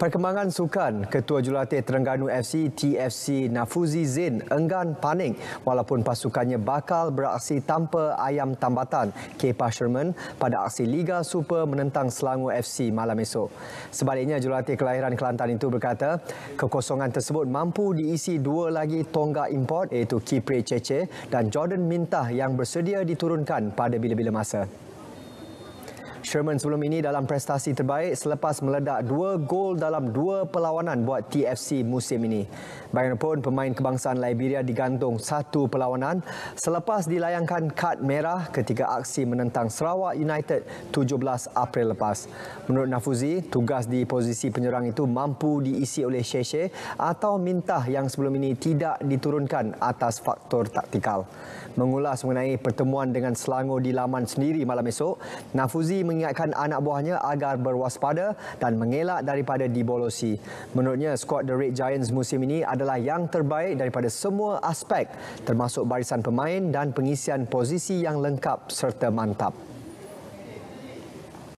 Perkembangan sukan, Ketua Jurulatih Terengganu FC TFC Nafuzi Zain enggan panik walaupun pasukannya bakal beraksi tanpa ayam tambatan Kepa Sherman pada aksi Liga Super menentang Selangor FC malam esok. Sebaliknya, Jurulatih Kelahiran Kelantan itu berkata kekosongan tersebut mampu diisi dua lagi tonggak import iaitu Kipre Cece dan Jordan Mintah yang bersedia diturunkan pada bila-bila masa. Sherman sebelum ini dalam prestasi terbaik selepas meledak dua gol dalam dua perlawanan buat TFC musim ini. Bagaimanapun, pemain kebangsaan Liberia digantung satu perlawanan selepas dilayangkan kad merah ketika aksi menentang Sarawak United 17 April lepas. Menurut Nafuzi, tugas di posisi penyerang itu mampu diisi oleh Sheshe atau Mintah yang sebelum ini tidak diturunkan atas faktor taktikal. Mengulas mengenai pertemuan dengan Selangor di Laman sendiri malam esok, Nafuzi mengingatkan anak buahnya agar berwaspada dan mengelak daripada dibolosi. Menurutnya, skuad The Red Giants musim ini adalah yang terbaik daripada semua aspek termasuk barisan pemain dan pengisian posisi yang lengkap serta mantap.